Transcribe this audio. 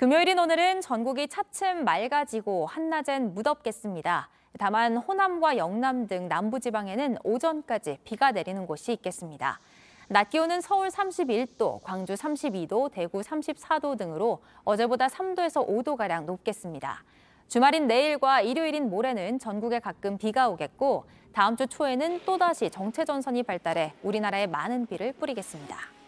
금요일인 오늘은 전국이 차츰 맑아지고 한낮엔 무덥겠습니다. 다만 호남과 영남 등 남부지방에는 오전까지 비가 내리는 곳이 있겠습니다. 낮 기온은 서울 31도, 광주 32도, 대구 34도 등으로 어제보다 3도에서 5도가량 높겠습니다. 주말인 내일과 일요일인 모레는 전국에 가끔 비가 오겠고 다음 주 초에는 또다시 정체전선이 발달해 우리나라에 많은 비를 뿌리겠습니다.